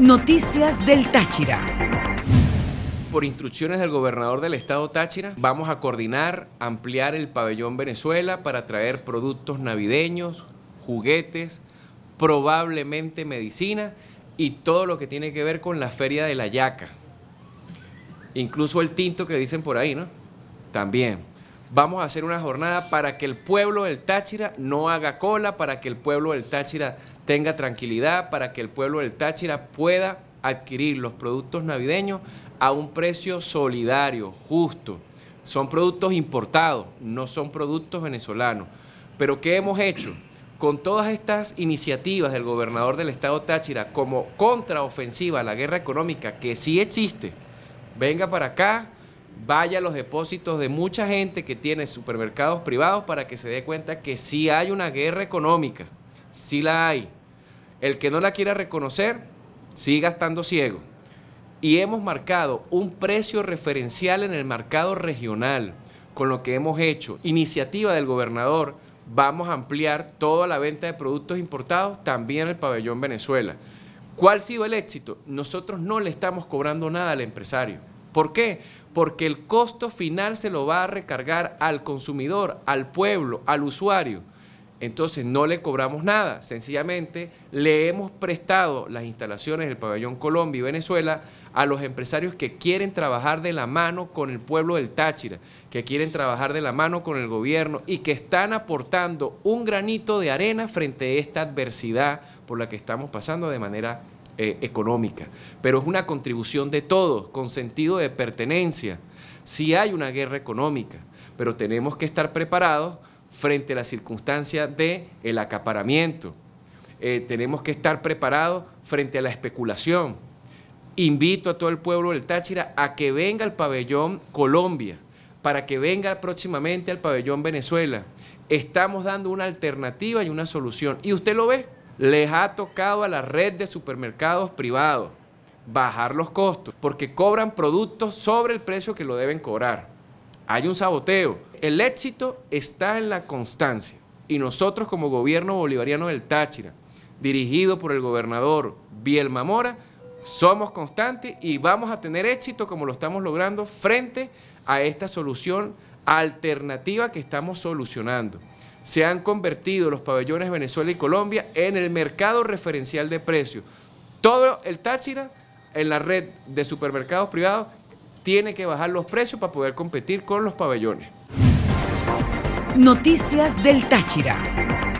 Noticias del Táchira. Por instrucciones del gobernador del estado Táchira, vamos a coordinar, ampliar el pabellón Venezuela para traer productos navideños, juguetes, probablemente medicina y todo lo que tiene que ver con la feria de la yaca. Incluso el tinto que dicen por ahí, ¿no? También. Vamos a hacer una jornada para que el pueblo del Táchira no haga cola, para que el pueblo del Táchira tenga tranquilidad, para que el pueblo del Táchira pueda adquirir los productos navideños a un precio solidario, justo. Son productos importados, no son productos venezolanos. Pero ¿qué hemos hecho? Con todas estas iniciativas del gobernador del estado Táchira como contraofensiva a la guerra económica, que sí existe, venga para acá, vaya a los depósitos de mucha gente que tiene supermercados privados para que se dé cuenta que sí hay una guerra económica, sí la hay. El que no la quiera reconocer, siga estando ciego. Y hemos marcado un precio referencial en el mercado regional con lo que hemos hecho. Iniciativa del gobernador, vamos a ampliar toda la venta de productos importados también el pabellón Venezuela. ¿Cuál ha sido el éxito? Nosotros no le estamos cobrando nada al empresario. ¿Por qué? Porque el costo final se lo va a recargar al consumidor, al pueblo, al usuario. Entonces no le cobramos nada, sencillamente le hemos prestado las instalaciones del pabellón Colombia y Venezuela a los empresarios que quieren trabajar de la mano con el pueblo del Táchira, que quieren trabajar de la mano con el gobierno y que están aportando un granito de arena frente a esta adversidad por la que estamos pasando de manera eh, económica, pero es una contribución de todos, con sentido de pertenencia. Si hay una guerra económica, pero tenemos que estar preparados frente a la circunstancia de el acaparamiento. Eh, tenemos que estar preparados frente a la especulación. Invito a todo el pueblo del Táchira a que venga al pabellón Colombia, para que venga próximamente al pabellón Venezuela. Estamos dando una alternativa y una solución. Y usted lo ve, les ha tocado a la red de supermercados privados bajar los costos porque cobran productos sobre el precio que lo deben cobrar. Hay un saboteo. El éxito está en la constancia. Y nosotros como gobierno bolivariano del Táchira, dirigido por el gobernador Biel Mamora, somos constantes y vamos a tener éxito como lo estamos logrando frente a esta solución alternativa que estamos solucionando se han convertido los pabellones Venezuela y Colombia en el mercado referencial de precios. Todo el Táchira en la red de supermercados privados tiene que bajar los precios para poder competir con los pabellones. Noticias del Táchira.